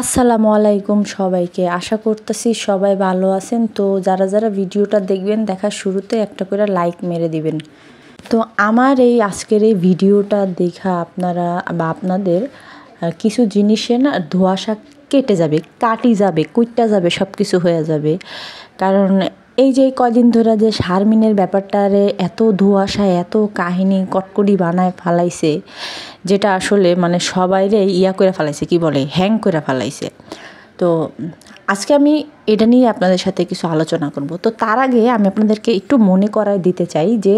আসসালামু আলাইকুম সবাইকে আশা করতেছি সবাই ভালো আছেন তো যারা যারা ভিডিওটা দেখবেন দেখার শুরুতে একটা করে লাইক মেরে দিবেন তো আমার এই আজকের এই ভিডিওটা দেখা আপনারা বা আপনাদের কিছু জিনিসে না ধোয়াশা কেটে যাবে কাটি যাবে কুইটা যাবে সব কিছু হয়ে যাবে কারণ এই যে কদিন ধরে যে শারমিনের ব্যাপারটারে এত ধোয়াশা এত কাহিনী কটকটি বানায় ফালাইছে যেটা আসলে মানে সবাইরে ইয়া করে ফালাইছে কি বলে হ্যাং করে ফালাইছে তো আজকে আমি এটা নিয়ে আপনাদের সাথে কিছু আলোচনা করব তো তার আগে আমি আপনাদেরকে একটু মনে করায় দিতে চাই যে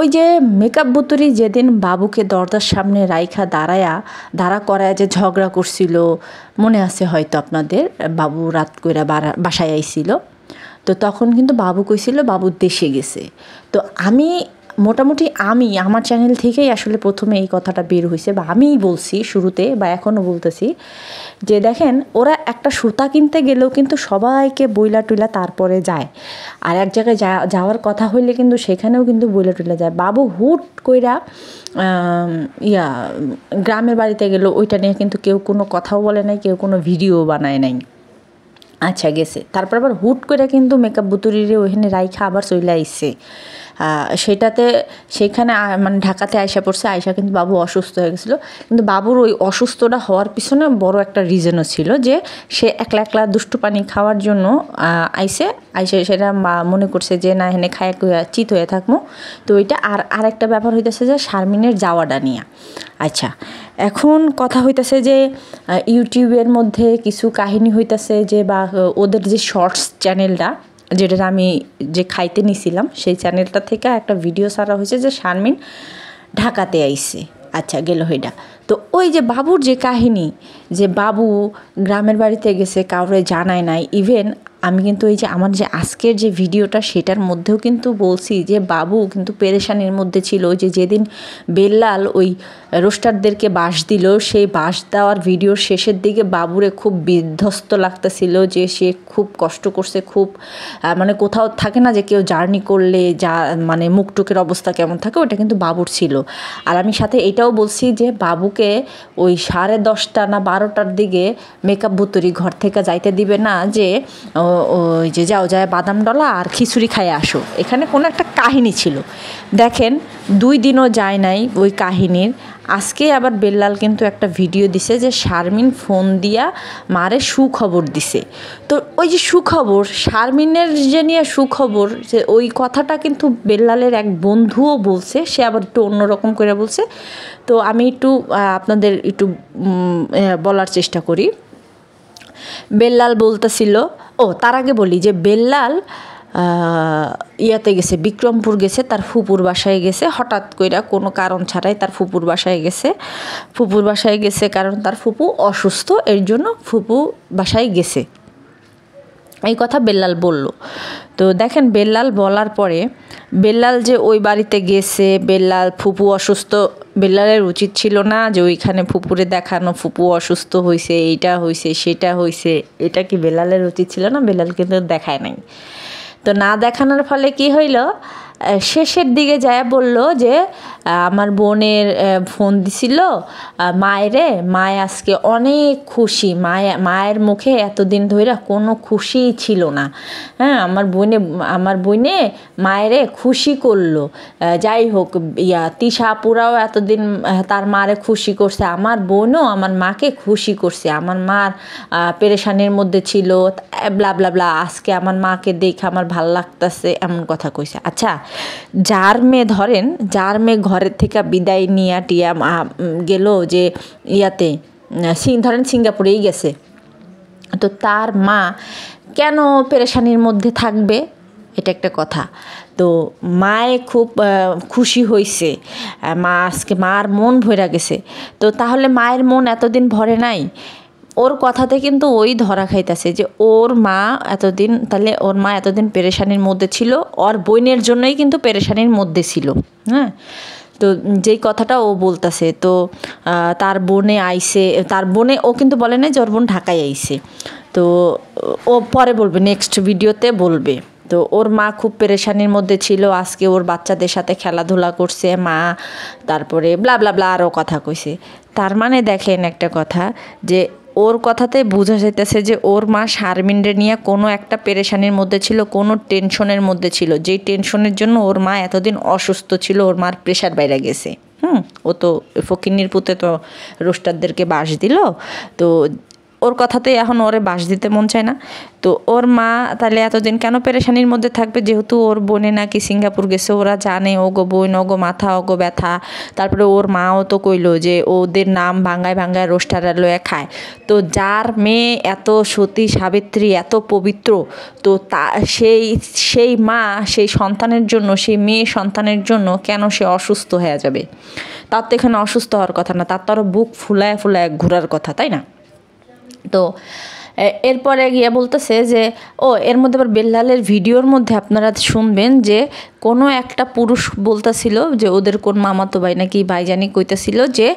ওই যে মেকআপ বুতুরি যেদিন বাবুকে দরজার সামনে রাইখা দাঁড়ায়া দাঁড়া করায় যে ঝগড়া করছিল মনে আছে হয়তো আপনাদের বাবু রাত করে বাসায় আইছিল তো তখন কিন্তু বাবু কইছিল বাবু দেশে গেছে তো আমি মোটামুটি আমি আমার চ্যানেল থেকেই আসলে প্রথমে এই কথাটা বের হয়েছে বা আমিই বলছি শুরুতে বা এখনও বলতেছি যে দেখেন ওরা একটা সুতা কিনতে গেলেও কিন্তু সবাইকে বইলা টুইলা তারপরে যায় আর এক জায়গায় যাওয়ার কথা হইলে কিন্তু সেখানেও কিন্তু বইলা টুইলা যায় বাবু হুট কইরা ইয়া গ্রামের বাড়িতে গেল ওইটা নিয়ে কিন্তু কেউ কোনো কথাও বলে নাই কেউ কোনো ভিডিও বানায় নাই আচ্ছা গেছে তারপর আবার হুট করে কিন্তু মেকআপ বুতুরিরে ওইখানে রাইখা আবার চলে আইসে সেটাতে সেখানে মানে ঢাকাতে আয়সা পড়ছে আয়সা কিন্তু বাবু অসুস্থ হয়ে গেছিলো কিন্তু বাবুর ওই অসুস্থটা হওয়ার পিছনে বড় একটা রিজনও ছিল যে সে একলা একলা দুষ্টু পানি খাওয়ার জন্য আইসে আইসে সেটা মনে করছে যে না এখানে খায় চিত হয়ে থাকবো তো ওইটা আর আরেকটা ব্যাপার হইতেছে যে শারমিনের যাওয়াটা নিয়ে আচ্ছা এখন কথা হইতাছে যে ইউটিউবের মধ্যে কিছু কাহিনী হইতাছে যে বা ওদের যে শর্টস চ্যানেলটা যেটা আমি যে খাইতে নিছিলাম সেই চ্যানেলটা থেকে একটা ভিডিও সারা হয়েছে যে শারমিন ঢাকাতে আইছে আচ্ছা গেল হইডা তো ওই যে বাবুর যে কাহিনী যে বাবু গ্রামের বাড়িতে গেছে কাউরে জানায় নাই ইভেন আমি কিন্তু এই যে আমার যে আজকের যে ভিডিওটা সেটার মধ্যেও কিন্তু বলছি যে বাবু কিন্তু পেরেশানির মধ্যে ছিল যে যেদিন বেল্লাল ওই রোস্টারদেরকে বাস দিল সেই বাস দেওয়ার ভিডিওর শেষের দিকে বাবুরে খুব বিধ্বস্ত লাগতেছিল যে সে খুব কষ্ট করছে খুব মানে কোথাও থাকে না যে কেউ জার্নি করলে যা মানে মুখটুকের অবস্থা কেমন থাকে ওটা কিন্তু বাবুর ছিল আর আমি সাথে এটাও বলছি যে বাবুকে ওই সাড়ে দশটা না বারোটার দিকে মেকআপ বুতুরি ঘর থেকে যাইতে দিবে না যে ওই যে যাও যায় বাদাম ডলা আর খিচুড়ি খাইয়ে আসো এখানে কোনো একটা কাহিনী ছিল দেখেন দুই দিনও যায় নাই ওই কাহিনীর আজকে আবার বেল্লাল কিন্তু একটা ভিডিও দিছে যে শারমিন ফোন দিয়া মারে সুখবর দিছে তো ওই যে সুখবর শারমিনের যে নিয়ে সুখবর যে ওই কথাটা কিন্তু বেল্লালের এক বন্ধুও বলছে সে আবার একটু অন্যরকম করে বলছে তো আমি একটু আপনাদের একটু বলার চেষ্টা করি বেল্লাল বলতেছিল ও তার আগে বলি যে বেল্লাল ইয়াতে গেছে বিক্রমপুর গেছে তার ফুপুর বাসায় গেছে হঠাৎ কইরা কোনো কারণ ছাড়াই তার ফুপুর বাসায় গেছে ফুপুর বাসায় গেছে কারণ তার ফুপু অসুস্থ এর জন্য ফুপু বাসায় গেছে এই কথা বেল্লাল বলল তো দেখেন বেল্লাল বলার পরে বেল্লাল যে ওই বাড়িতে গেছে বেল্লাল ফুপু অসুস্থ বেল্লালের উচিত ছিল না যে ওইখানে ফুপুরে দেখানো ফুপু অসুস্থ হয়েছে এইটা হয়েছে সেটা হয়েছে এটা কি বেল্লালের উচিত ছিল না বেল্লাল কিন্তু দেখায় নাই তো না দেখানোর ফলে কি হইল শেষের দিকে যায় বলল যে আমার বোনের ফোন দিছিল মায়েরে মায় আজকে অনেক খুশি মায়ের মায়ের মুখে এতদিন ধরে কোনো খুশি ছিল না হ্যাঁ আমার বোনে আমার বোনে মায়েরে খুশি করলো যাই হোক ইয়া তিশাপুরাও এতদিন তার মারে খুশি করছে আমার বোনও আমার মাকে খুশি করছে আমার মার পেরেশানির মধ্যে ছিল ব্লা ব্লা ব্লা আজকে আমার মাকে দেখে আমার ভাল লাগতেছে এমন কথা কইছে আচ্ছা যার মেয়ে ধরেন যার মেয়ে ঘরের থেকে বিদায় নিয়ে টিয়া গেল যে ইয়াতে ধরেন সিঙ্গাপুরেই গেছে তো তার মা কেন পেরেশানির মধ্যে থাকবে এটা একটা কথা তো মায়ে খুব খুশি হয়েছে মা আজকে মার মন ভরে গেছে তো তাহলে মায়ের মন এতদিন ভরে নাই ওর কথাতে কিন্তু ওই ধরা খাইতেছে যে ওর মা এতদিন তাহলে ওর মা এতদিন পেরেশানির মধ্যে ছিল ওর বইনের জন্যই কিন্তু পেরেশানির মধ্যে ছিল হ্যাঁ তো যেই কথাটা ও বলতেছে তো তার বোনে আইসে তার বোনে ও কিন্তু বলে না যে ওর বোন ঢাকায় আইসে তো ও পরে বলবে নেক্সট ভিডিওতে বলবে তো ওর মা খুব পেরেশানির মধ্যে ছিল আজকে ওর বাচ্চাদের সাথে খেলাধুলা করছে মা তারপরে ব্লা ব্লা ব্লা আরও কথা কইছে তার মানে দেখেন একটা কথা যে ওর কথাতে বোঝা যাইতেছে যে ওর মা শারমিনরে নিয়ে কোনো একটা পেরেশানির মধ্যে ছিল কোনো টেনশনের মধ্যে ছিল যেই টেনশনের জন্য ওর মা এতদিন অসুস্থ ছিল ওর মার প্রেশার বাইরে গেছে হুম ও তো ফকিন্নির পুতে তো রোস্টারদেরকে বাস দিল তো ওর কথাতেই এখন ওরে বাস দিতে মন চায় না তো ওর মা তাহলে এতদিন কেন পেরেশানির মধ্যে থাকবে যেহেতু ওর বোনে নাকি সিঙ্গাপুর গেছে ওরা জানে ও গো বোন গো মাথা ও গো ব্যথা তারপরে ওর মাও তো কইলো যে ওদের নাম ভাঙ্গায় ভাঙ্গায় রোস্টারা লয়ে খায় তো যার মেয়ে এত সতী সাবিত্রী এত পবিত্র তো তা সেই সেই মা সেই সন্তানের জন্য সেই মেয়ে সন্তানের জন্য কেন সে অসুস্থ হয়ে যাবে তার তো এখানে অসুস্থ হওয়ার কথা না তার তো আরও বুক ফুলায় ফুলায় ঘোরার কথা তাই না তো এরপরে গিয়া বলতেছে যে ও এর মধ্যে আবার বেল্লালের ভিডিওর মধ্যে আপনারা শুনবেন যে কোনো একটা পুরুষ বলতেছিল যে ওদের কোন মামাতো ভাই নাকি ভাই জানি কইতেছিল যে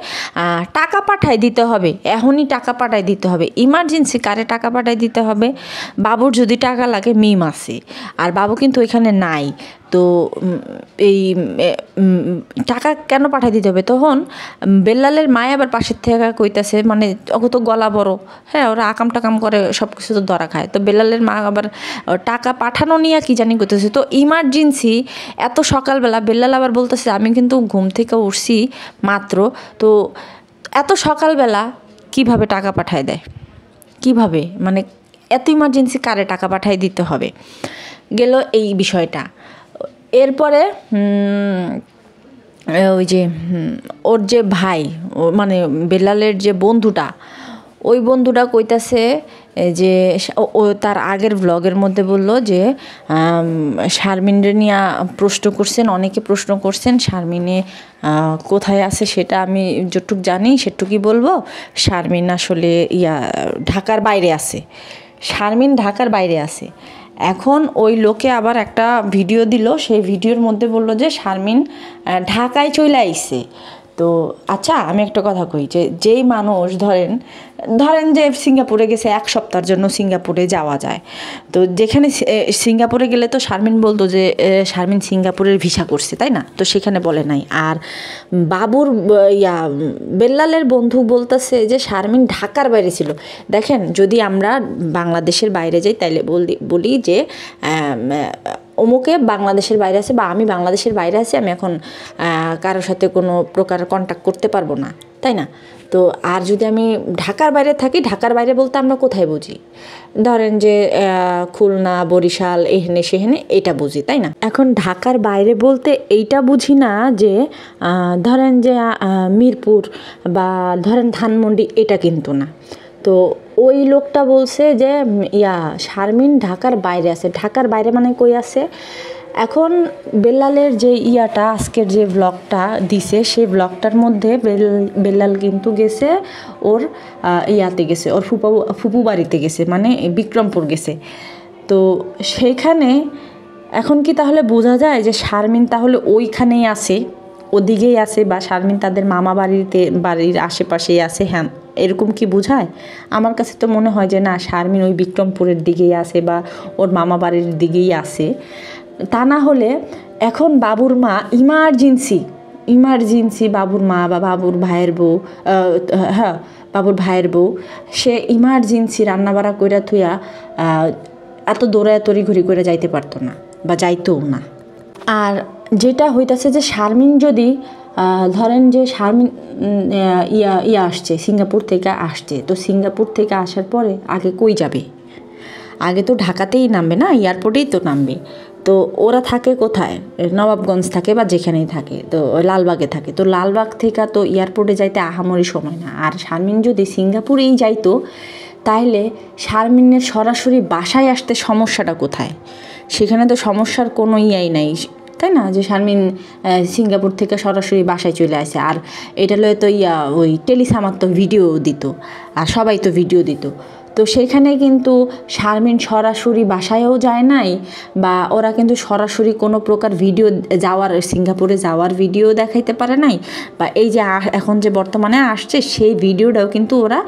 টাকা পাঠায় দিতে হবে এখনই টাকা পাঠায় দিতে হবে ইমার্জেন্সি কারে টাকা পাঠাই দিতে হবে বাবুর যদি টাকা লাগে মিম মাসে আর বাবু কিন্তু ওইখানে নাই তো এই টাকা কেন পাঠাই দিতে হবে তখন বেল্লালের মায় আবার পাশের থেকে কইতাছে মানে ওকে তো গলা বড় হ্যাঁ ওরা আকাম টাকাম করে সব কিছু তো ধরা খায় তো বেল্লালের মা আবার টাকা পাঠানো নিয়ে কি জানি করতেছে তো ইমার্জেন্সি এত সকালবেলা বেল্লাল আবার বলতেছে আমি কিন্তু ঘুম থেকে উঠছি মাত্র তো এত সকালবেলা কিভাবে টাকা পাঠায় দেয় কিভাবে মানে এত ইমার্জেন্সি কারে টাকা পাঠায় দিতে হবে গেল এই বিষয়টা এরপরে ওই যে ওর যে ভাই মানে বেলালের যে বন্ধুটা ওই বন্ধুটা কইতাছে যে ও তার আগের ব্লগের মধ্যে বলল যে শারমিনে নিয়ে প্রশ্ন করছেন অনেকে প্রশ্ন করছেন শারমিনে কোথায় আছে সেটা আমি যটুক জানি সেটুকুই বলবো শারমিন আসলে ইয়া ঢাকার বাইরে আছে শারমিন ঢাকার বাইরে আছে এখন ওই লোকে আবার একটা ভিডিও দিল সেই ভিডিওর মধ্যে বলল যে শারমিন ঢাকায় চলে আইসে তো আচ্ছা আমি একটা কথা কই যে যেই মানুষ ধরেন ধরেন যে সিঙ্গাপুরে গেছে এক সপ্তাহের জন্য সিঙ্গাপুরে যাওয়া যায় তো যেখানে সিঙ্গাপুরে গেলে তো শারমিন বলতো যে শারমিন সিঙ্গাপুরের ভিসা করছে তাই না তো সেখানে বলে নাই আর বাবুর ইয়া বেল্লালের বন্ধু বলতেছে যে শারমিন ঢাকার বাইরে ছিল দেখেন যদি আমরা বাংলাদেশের বাইরে যাই তাইলে বলি যে অমুকে বাংলাদেশের বাইরে আছে বা আমি বাংলাদেশের বাইরে আছি আমি এখন কারোর সাথে কোনো প্রকার কন্ট্যাক্ট করতে পারবো না তাই না তো আর যদি আমি ঢাকার বাইরে থাকি ঢাকার বাইরে বলতে আমরা কোথায় বুঝি ধরেন যে খুলনা বরিশাল এহেনে সেহেনে এটা বুঝি তাই না এখন ঢাকার বাইরে বলতে এইটা বুঝি না যে ধরেন যে মিরপুর বা ধরেন ধানমন্ডি এটা কিন্তু না তো ওই লোকটা বলছে যে ইয়া শারমিন ঢাকার বাইরে আছে ঢাকার বাইরে মানে কই আছে এখন বেল্লালের যে ইয়াটা আজকের যে ব্লগটা দিছে সেই ব্লগটার মধ্যে বেল্লাল কিন্তু গেছে ওর ইয়াতে গেছে ওর ফুপু ফুপু বাড়িতে গেছে মানে বিক্রমপুর গেছে তো সেইখানে এখন কি তাহলে বোঝা যায় যে শারমিন তাহলে ওইখানেই আছে ওদিকেই আছে বা শারমিন তাদের মামা বাড়িতে বাড়ির আশেপাশেই আছে হ্যাঁ এরকম কি বোঝায় আমার কাছে তো মনে হয় যে না শারমিন ওই বিক্রমপুরের দিকেই আছে বা ওর মামা বাড়ির দিকেই আছে তা না হলে এখন বাবুর মা ইমার্জেন্সি ইমার্জেন্সি বাবুর মা বা বাবুর ভাইয়ের বউ হ্যাঁ বাবুর ভাইয়ের বউ সে ইমার্জেন্সি রান্নাবাড়া কইরা থুয়া এত দৌড়ায় ঘুরি করে যাইতে পারতো না বা যাইতেও না আর যেটা হইতাছে যে শারমিন যদি ধরেন যে শারমিন ইয়া ইয়া আসছে সিঙ্গাপুর থেকে আসছে তো সিঙ্গাপুর থেকে আসার পরে আগে কই যাবে আগে তো ঢাকাতেই নামবে না এয়ারপোর্টেই তো নামবে তো ওরা থাকে কোথায় নবাবগঞ্জ থাকে বা যেখানেই থাকে তো লালবাগে থাকে তো লালবাগ থেকে তো এয়ারপোর্টে যাইতে আহামরি সময় না আর শারমিন যদি সিঙ্গাপুরেই যাইতো তাইলে শারমিনের সরাসরি বাসায় আসতে সমস্যাটা কোথায় সেখানে তো সমস্যার কোনো ইয়াই নাই তাই না যে শারমিন সিঙ্গাপুর থেকে সরাসরি বাসায় চলে আসে আর এটা লয়ে তো ইয়া ওই টেলিসামার তো ভিডিও দিত আর সবাই তো ভিডিও দিত তো সেখানে কিন্তু শারমিন সরাসরি বাসায়ও যায় নাই বা ওরা কিন্তু সরাসরি কোনো প্রকার ভিডিও যাওয়ার সিঙ্গাপুরে যাওয়ার ভিডিও দেখাইতে পারে নাই বা এই যে এখন যে বর্তমানে আসছে সেই ভিডিওটাও কিন্তু ওরা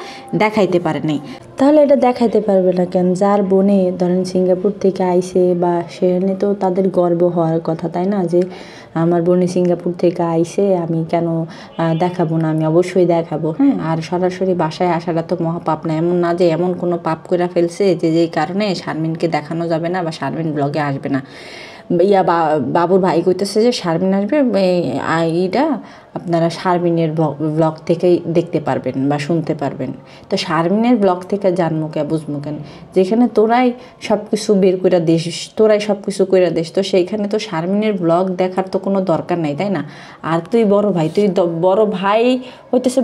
দেখাইতে পারে নাই তাহলে এটা দেখাইতে পারবে না কেন যার বোনে ধরেন সিঙ্গাপুর থেকে আইসে বা সেখানে তো তাদের গর্ব হওয়ার কথা তাই না যে আমার বোনে সিঙ্গাপুর থেকে আইসে আমি কেন দেখাবো না আমি অবশ্যই দেখাবো হ্যাঁ আর সরাসরি বাসায় আসাটা তো মহাপাপ না এমন না যে এমন কোনো পাপ করে ফেলছে যে যেই কারণে শারমিনকে দেখানো যাবে না বা শারমিন ব্লগে আসবে না ইয়া বাবুর ভাই কইতেছে যে শারমিন আসবে এইটা আপনারা শারমিনের ব্লগ থেকেই দেখতে পারবেন বা শুনতে পারবেন তো শারমিনের ব্লগ থেকে জানবো কে বুঝবো কেন যেখানে তোরাই সব কিছু বের করে দিস তোরাই সব কিছু করে দিস তো সেইখানে তো শারমিনের ব্লগ দেখার তো কোনো দরকার নাই তাই না আর তুই বড় ভাই তুই বড় ভাই হইতেছে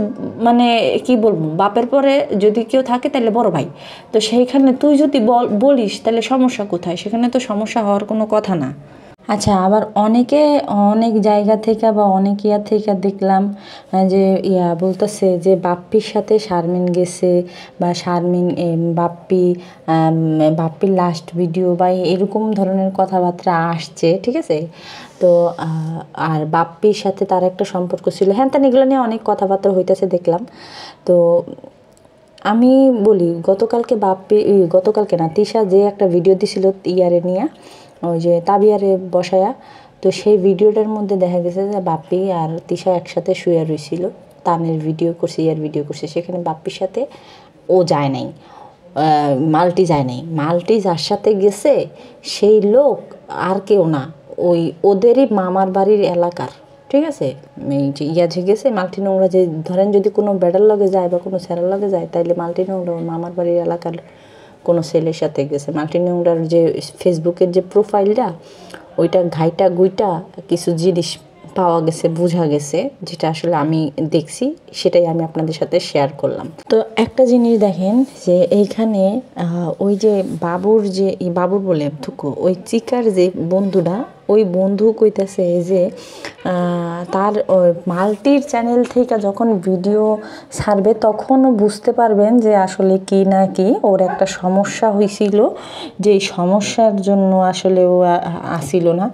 মানে কি বলবো বাপের পরে যদি কেউ থাকে তাহলে বড় ভাই তো সেইখানে তুই যদি বলিস তাহলে সমস্যা কোথায় সেখানে তো সমস্যা হওয়ার কোনো কথা না আচ্ছা আবার অনেকে অনেক জায়গা থেকে বা অনেক ইয়া থেকে দেখলাম যে ইয়া বলতেছে যে বাপ্পির সাথে শারমিন গেছে বা শারমিন বাপ্পি বাপ্পির লাস্ট ভিডিও বা এরকম ধরনের কথাবার্তা আসছে ঠিক আছে তো আর বাপ্পির সাথে তার একটা সম্পর্ক ছিল হ্যাঁ তার এগুলো নিয়ে অনেক কথাবার্তা হইতেছে দেখলাম তো আমি বলি গতকালকে বাপ্পি গতকালকে না তিশা যে একটা ভিডিও দিছিল ইয়ারে নিয়ে ওই যে তাবিয়ারে বসায়া তো সেই ভিডিওটার মধ্যে দেখা গেছে যে বাপ্পি আর তিশা একসাথে শুয়ে রয়েছিল তানের ভিডিও করছে ইয়ার ভিডিও করছে সেখানে বাপ্পির সাথে ও যায় নাই মাল্টি যায় নাই মাল্টি যার সাথে গেছে সেই লোক আর কেউ না ওই ওদেরই মামার বাড়ির এলাকার ঠিক আছে এই যে ইয়া যে গেছে মাল্টি নোংরা যে ধরেন যদি কোনো ব্যাটার লগে যায় বা কোনো স্যারের লগে যায় তাইলে মাল্টি নোংরা মামার বাড়ির এলাকার কোনো ছেলের সাথে গেছে মার্টিন যে ফেসবুকের যে প্রোফাইলটা ওইটা ঘাইটা গুইটা কিছু জিনিস পাওয়া গেছে বোঝা গেছে যেটা আসলে আমি দেখছি সেটাই আমি আপনাদের সাথে শেয়ার করলাম তো একটা জিনিস দেখেন যে এইখানে ওই যে বাবুর যে বাবুর বলে থুকু ওই চিকার যে বন্ধুটা ওই বন্ধু কইতেছে যে তার মাল্টির চ্যানেল থেকে যখন ভিডিও ছাড়বে তখনও বুঝতে পারবেন যে আসলে কি না কি ওর একটা সমস্যা হয়েছিল যে সমস্যার জন্য আসলে ও আসিল না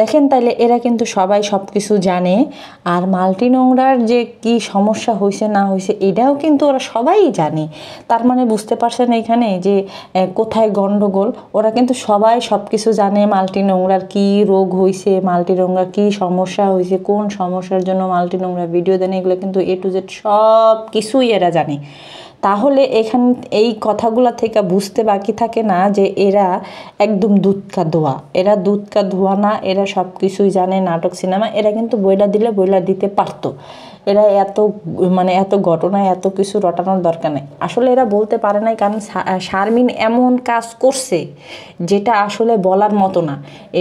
দেখেন তাইলে এরা কিন্তু সবাই সব কিছু জানে আর মাল্টি নোংরার যে কি সমস্যা হয়েছে না হয়েছে এটাও কিন্তু ওরা সবাই জানে তার মানে বুঝতে পারছেন এখানে যে কোথায় গণ্ডগোল ওরা কিন্তু সবাই সব কিছু জানে মাল্টি নোংরার কী রোগ রোগ হয়েছে নোংরা কী সমস্যা হয়েছে কোন সমস্যার জন্য মাল্টি নোংরা ভিডিও দেন এগুলো কিন্তু এ টু জেড সব কিছুই এরা জানে তাহলে এখান এই কথাগুলো থেকে বুঝতে বাকি থাকে না যে এরা একদম দুধকা ধোয়া এরা দুধকা ধোয়া না এরা সব কিছুই জানে নাটক সিনেমা এরা কিন্তু বইলা দিলে বইলা দিতে পারতো এরা এত মানে এত ঘটনা এত কিছু রটানোর দরকার নেই আসলে এরা বলতে পারে নাই কারণ শারমিন এমন কাজ করছে যেটা আসলে বলার মতো না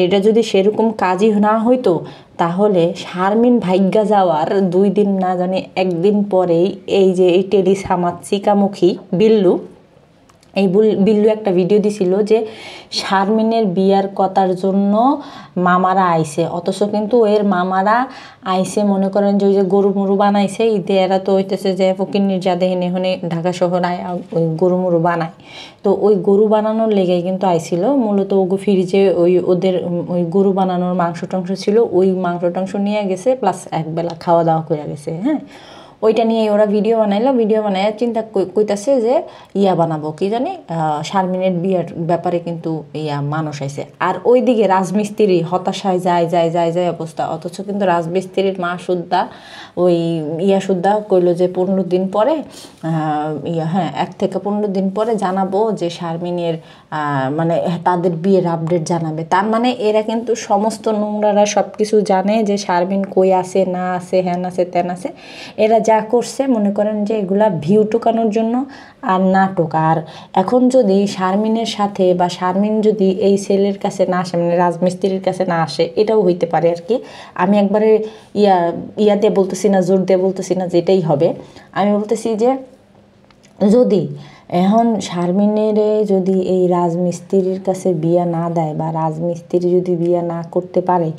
এটা যদি সেরকম কাজই না হইতো তাহলে শারমিন ভাগ্যা যাওয়ার দুই দিন না জানি একদিন পরেই এই যে এই টেলিসামাত চিকামুখী বিল্লু এই বিল্লু একটা ভিডিও দিছিল যে শারমিনের বিয়ার কথার জন্য মামারা আইছে অথচ কিন্তু এর মামারা আইসে মনে করেন যে ওই যে গরু মরু বানাইছে ঈদে এরা তো হইতেছে যে ফকির নির্জাদে হেনে হনে ঢাকা শহর আয় ওই গরু মরু বানায় তো ওই গরু বানানোর লেগেই কিন্তু আইছিল মূলত ওগো যে ওই ওদের ওই গরু বানানোর মাংস টাংস ছিল ওই মাংস টাংস নিয়ে গেছে প্লাস একবেলা খাওয়া দাওয়া করে গেছে হ্যাঁ ওইটা নিয়ে ওরা ভিডিও বানাইলো ভিডিও বানাই চিন্তা কইতাছে যে ইয়া বানাবো কি জানি শারমিনের বিয়ার ব্যাপারে কিন্তু ইয়া মানুষ আইছে আর ওইদিকে রাজমিস্ত্রি হতাশায় যায় যায় যায় যায় অবস্থা অথচ কিন্তু রাজমিস্ত্রির মা সুদ্দা ওই ইয়া সুদ্দা কইলো যে পনেরো দিন পরে ইয়া হ্যাঁ এক থেকে পনেরো দিন পরে জানাবো যে শারমিনের মানে তাদের বিয়ের আপডেট জানাবে তার মানে এরা কিন্তু সমস্ত নোংরারা সব কিছু জানে যে শারমিন কই আছে না আছে হ্যান আছে তেন আছে এরা যা করছে মনে করেন যে এগুলা ভিউ টোকানোর জন্য আর না আর এখন যদি শারমিনের সাথে বা শারমিন যদি এই ছেলের কাছে না আসে মানে রাজমিস্ত্রির কাছে না আসে এটাও হইতে পারে আর কি আমি একবারে ইয়া ইয়া দিয়ে বলতেছি না জোর দিয়ে বলতেছি না যেটাই হবে আমি বলতেছি যে যদি এখন শারমিনের যদি এই রাজমিস্ত্রির কাছে বিয়া না দেয় বা রাজমিস্ত্রি যদি বিয়া না করতে পারে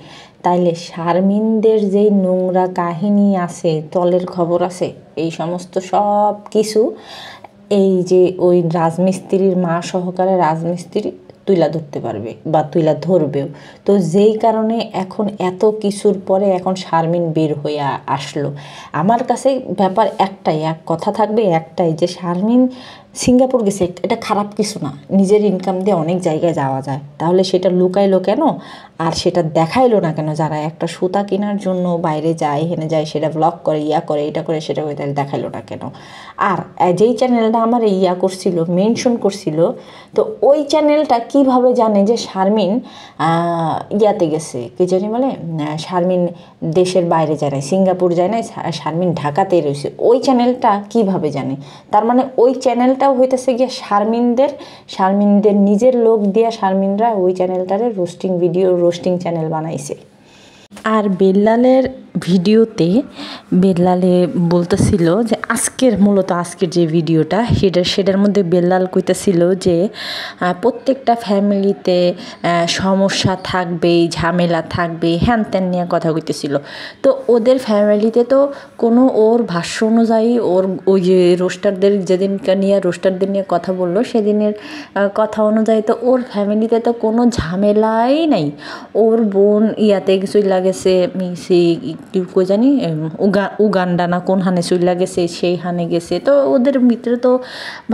তাইলে শারমিনদের যেই নোংরা কাহিনী আছে তলের খবর আছে এই সমস্ত সব কিছু এই যে ওই রাজমিস্ত্রির মা সহকারে রাজমিস্ত্রি তুইলা ধরতে পারবে বা তুইলা ধরবেও তো যেই কারণে এখন এত কিছুর পরে এখন শারমিন বের হয়ে আসলো আমার কাছে ব্যাপার একটাই এক কথা থাকবে একটাই যে শারমিন সিঙ্গাপুর গেছে এটা খারাপ কিছু না নিজের ইনকাম দিয়ে অনেক জায়গায় যাওয়া যায় তাহলে সেটা লুকাইলো কেন আর সেটা দেখাইলো না কেন যারা একটা সুতা কেনার জন্য বাইরে যায় হেনে যায় সেটা ব্লগ করে ইয়া করে এটা করে সেটা করে তাহলে দেখাইলো না কেন আর যেই চ্যানেলটা আমার ইয়া করছিল মেনশন করছিল তো ওই চ্যানেলটা কিভাবে জানে যে শারমিন ইয়াতে গেছে কি জানি বলে শারমিন দেশের বাইরে যায় নাই সিঙ্গাপুর যায় নাই শারমিন ঢাকাতে রয়েছে ওই চ্যানেলটা কিভাবে জানে তার মানে ওই চ্যানেলটা চ্যানেলটাও হইতেছে গিয়ে শারমিনদের শারমিনদের নিজের লোক দিয়া শারমিনরা ওই চ্যানেলটারে রোস্টিং ভিডিও রোস্টিং চ্যানেল বানাইছে আর বেল্লালের ভিডিওতে বেল্লালে বলতেছিল যে আজকের মূলত আজকের যে ভিডিওটা সেটা সেটার মধ্যে বেল্লাল কইতেছিল যে প্রত্যেকটা ফ্যামিলিতে সমস্যা থাকবেই ঝামেলা থাকবে হ্যান ত্যান নিয়ে কথা কইতেছিল তো ওদের ফ্যামিলিতে তো কোনো ওর ভাষ্য অনুযায়ী ওর ওই যে রোস্টারদের যেদিনকে নিয়ে রোস্টারদের নিয়ে কথা বললো সেদিনের কথা অনুযায়ী তো ওর ফ্যামিলিতে তো কোনো ঝামেলাই নাই ওর বোন ইয়াতে কিছুই লাগেছে মিসি কেউ জানি উগান্ডা না কোন হানে চুল্লা গেছে সেই হানে গেছে তো ওদের ভিতরে তো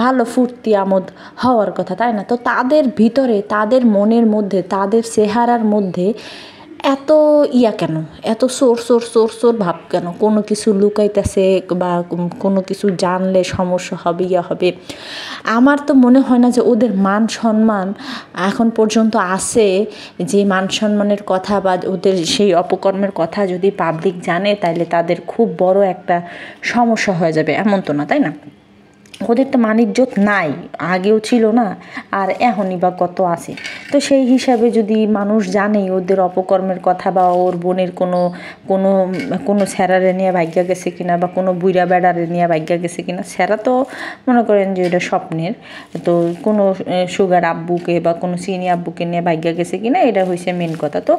ভালো ফুর্তি আমোদ হওয়ার কথা তাই না তো তাদের ভিতরে তাদের মনের মধ্যে তাদের চেহারার মধ্যে এত ইয়া কেন এত সোর সোর সোর সোর ভাব কেন কোনো কিছু লুকাইতেছে বা কোনো কিছু জানলে সমস্যা হবে ইয়া হবে আমার তো মনে হয় না যে ওদের মান সম্মান এখন পর্যন্ত আছে যে মান সম্মানের কথা বা ওদের সেই অপকর্মের কথা যদি পাবলিক জানে তাহলে তাদের খুব বড় একটা সমস্যা হয়ে যাবে এমন তো না তাই না ওদের তো জোত নাই আগেও ছিল না আর এখনই বা কত আছে তো সেই হিসাবে যদি মানুষ জানে ওদের অপকর্মের কথা বা ওর বোনের কোনো কোনো কোনো স্যারারে নিয়ে ভাগ্যা গেছে কিনা বা কোনো বুইরা বেড়ারে নিয়ে ভাগ্যা গেছে কিনা স্যারা তো মনে করেন যে ওটা স্বপ্নের তো কোনো সুগার আব্বুকে বা কোনো সিনি আব্বুকে নিয়ে ভাগ্যা গেছে কিনা এটা হয়েছে মেন কথা তো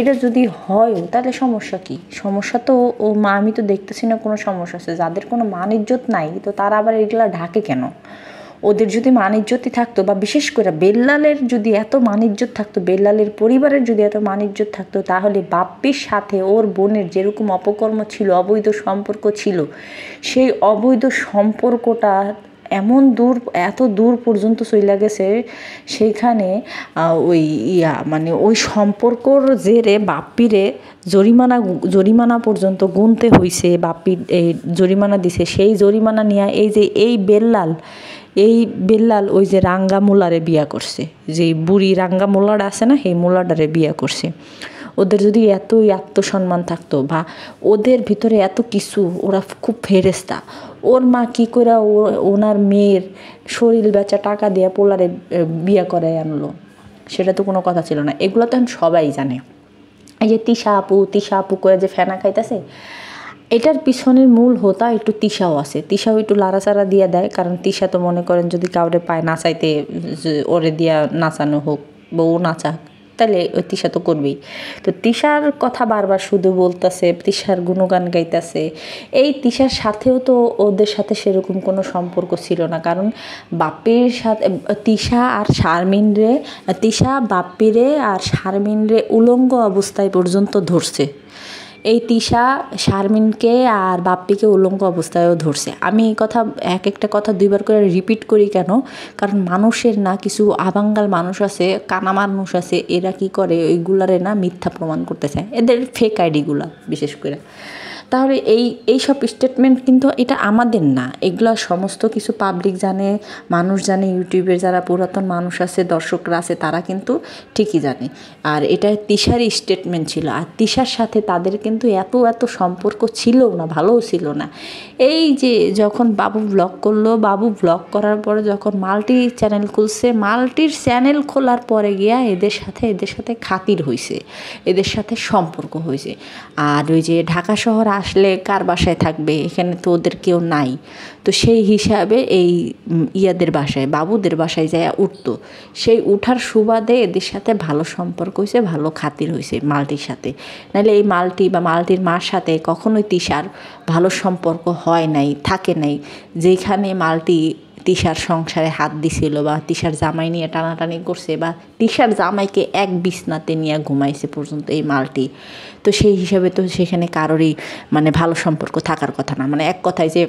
এটা যদি হয়ও তাহলে সমস্যা কি সমস্যা তো ও মা আমি তো দেখতেছি না কোনো সমস্যা আছে যাদের কোনো মান ইজ্জত নাই তো তারা আবার এগুলা ঢাকে কেন ওদের যদি মানিজ্যতি থাকতো বা বিশেষ করে বেল্লালের যদি এত মানিজ্যত থাকতো বেল্লালের পরিবারের যদি এত মানিজ্যত থাকতো তাহলে বাপ্পির সাথে ওর বোনের যেরকম অপকর্ম ছিল অবৈধ সম্পর্ক ছিল সেই অবৈধ সম্পর্কটা এমন দূর এত দূর পর্যন্ত চলে গেছে সেইখানে ওই ইয়া মানে ওই সম্পর্কর জেরে বাপ্পিরে জরিমানা জরিমানা পর্যন্ত গুনতে হইছে বাপ্পি এই জরিমানা দিছে সেই জরিমানা নিয়ে এই যে এই বেল্লাল এই বেল্লাল ওই যে রাঙ্গা মোলারে বিয়া করছে যে বুড়ি রাঙ্গা আছে না সেই মোলাডারে বিয়া করছে ওদের যদি এতই আত্মসম্মান থাকতো বা ওদের ভিতরে এত কিছু ওরা খুব ফেরেস্তা ওর মা কী করে ওনার মেয়ের শরীর বেচা টাকা দিয়ে পোলারে বিয়া করে আনলো সেটা তো কোনো কথা ছিল না এগুলো তো এখন সবাই জানে এই যে তিসা আপু তিসা আপু করে যে ফেনা খাইতেছে এটার পিছনের মূল হোতা একটু তিসাও আছে তিসাও একটু লাড়াচাড়া দিয়ে দেয় কারণ তিসা তো মনে করেন যদি কাউরে পায় নাচাইতে ওরে দিয়া নাচানো হোক বউ নাচাক তাহলে তৃষা তো করবেই তো তৃষার কথা বারবার শুধু বলতেছে তৃষার গুণগান গাইতেছে এই তৃষার সাথেও তো ওদের সাথে সেরকম কোনো সম্পর্ক ছিল না কারণ বাপের সাথে তৃষা আর শারমিন রে তৃষা বাপিরে আর শারমিন রে উলঙ্গ অবস্থায় পর্যন্ত ধরছে এই তিশা শারমিনকে আর বাপ্পিকে উলঙ্গ অবস্থায়ও ধরছে আমি এই কথা এক একটা কথা দুইবার করে রিপিট করি কেন কারণ মানুষের না কিছু আবাঙ্গাল মানুষ আছে কানা মানুষ আছে এরা কি করে ওইগুলারে না মিথ্যা প্রমাণ করতে চায় এদের ফেক আইডিগুলা বিশেষ করে তাহলে এই এই সব স্টেটমেন্ট কিন্তু এটা আমাদের না এগুলো সমস্ত কিছু পাবলিক জানে মানুষ জানে ইউটিউবের যারা পুরাতন মানুষ আছে দর্শকরা আছে তারা কিন্তু ঠিকই জানে আর এটা তিশার স্টেটমেন্ট ছিল আর তিশার সাথে তাদের কিন্তু এত এত সম্পর্ক ছিল না ভালোও ছিল না এই যে যখন বাবু ব্লগ করলো বাবু ব্লগ করার পরে যখন মাল্টি চ্যানেল খুলছে মাল্টির চ্যানেল খোলার পরে গিয়া এদের সাথে এদের সাথে খাতির হয়েছে এদের সাথে সম্পর্ক হয়েছে আর ওই যে ঢাকা শহর আসলে কার বাসায় থাকবে এখানে তো ওদের কেউ নাই তো সেই হিসাবে এই ইয়াদের বাসায় বাবুদের বাসায় যায় উঠত সেই উঠার সুবাদে এদের সাথে ভালো সম্পর্ক হয়েছে ভালো খাতির হয়েছে মালটির সাথে নাহলে এই মালটি বা মালটির মার সাথে কখনোই তিসার ভালো সম্পর্ক হয় নাই থাকে নাই যেখানে মালটি তিসার সংসারে হাত দিছিল বা তিসার জামাই নিয়ে টানাটানি করছে বা তিসার জামাইকে এক বিছনাতে নিয়ে ঘুমাইছে পর্যন্ত এই মালটি তো সেই হিসাবে তো সেখানে কারোরই মানে ভালো সম্পর্ক থাকার কথা না মানে এক কথায় যে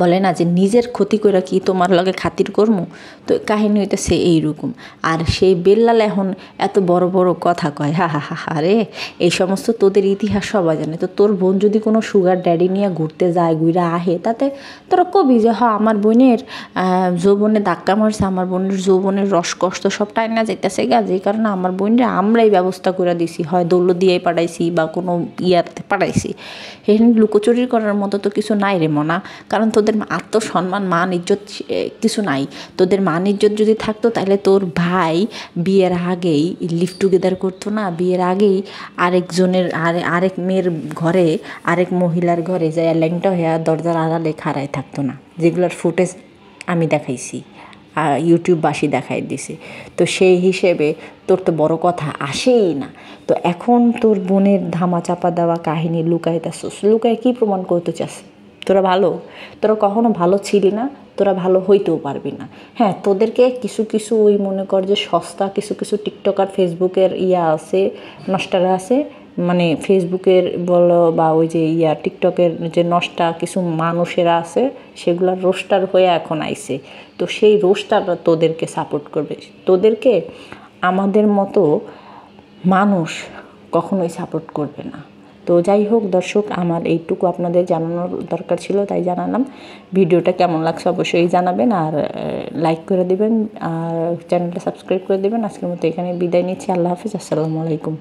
বলে না যে নিজের ক্ষতি করে কি তোমার লগে খাতির করম তো কাহিনী হইতেছে এইরকম আর সেই বেল্লাল এখন এত বড় বড় কথা কয় হা হা হা হা রে এই সমস্ত তোদের ইতিহাস সবাই জানে তো তোর বোন যদি কোনো সুগার ড্যাডি নিয়ে ঘুরতে যায় গুইরা আহে তাতে তোরা কবি যে হ হ্যাঁ, আমার বোনের যৌবনে ধাক্কা মারছে আমার বোনের যৌবনের রসকষ্ট সব টাইনা যাইতেছে গা যে কারণে আমার বোনরা আমরাই ব্যবস্থা করে দিছি হয় দৌল দিয়ে পাঠাইছি বা কোনো ইয়াতে পাঠাইছি সেখানে লুকোচুরি করার মতো তো কিছু নাই রে মনা কারণ তো তোদের আত্মসম্মান মান ইজ্জত কিছু নাই তোদের মান ইজ্জত যদি থাকতো তাহলে তোর ভাই বিয়ের আগেই লিভ টুগেদার করতো না বিয়ের আগেই আরেকজনের আরে আরেক মেয়ের ঘরে আরেক মহিলার ঘরে যায় ল্যাংটা হয়ে দরজার আড়ালে খাড়ায় থাকতো না যেগুলোর ফুটেজ আমি দেখাইছি ইউটিউববাসী দেখাই দিছে তো সেই হিসেবে তোর তো বড় কথা আসেই না তো এখন তোর বোনের ধামা চাপা দেওয়া কাহিনী লুকাইতেছস লুকায় কী প্রমাণ করতে চাস তোরা ভালো তোরা কখনো ভালো ছিলি না তোরা ভালো হইতেও পারবি না হ্যাঁ তোদেরকে কিছু কিছু ওই মনে কর যে সস্তা কিছু কিছু টিকটক আর ফেসবুকের ইয়া আছে নষ্টারা আছে মানে ফেসবুকের বলো বা ওই যে ইয়া টিকটকের যে নষ্টা কিছু মানুষেরা আছে সেগুলার রোস্টার হয়ে এখন আইসে তো সেই রোস্টাররা তোদেরকে সাপোর্ট করবে তোদেরকে আমাদের মতো মানুষ কখনোই সাপোর্ট করবে না তো যাই হোক দর্শক আমার এইটুকু আপনাদের জানানোর দরকার ছিল তাই জানালাম ভিডিওটা কেমন লাগছে অবশ্যই জানাবেন আর লাইক করে দেবেন আর চ্যানেলটা সাবস্ক্রাইব করে দেবেন আজকের মতো এখানে বিদায় নিচ্ছি আল্লাহ হাফিজ আসসালামু আলাইকুম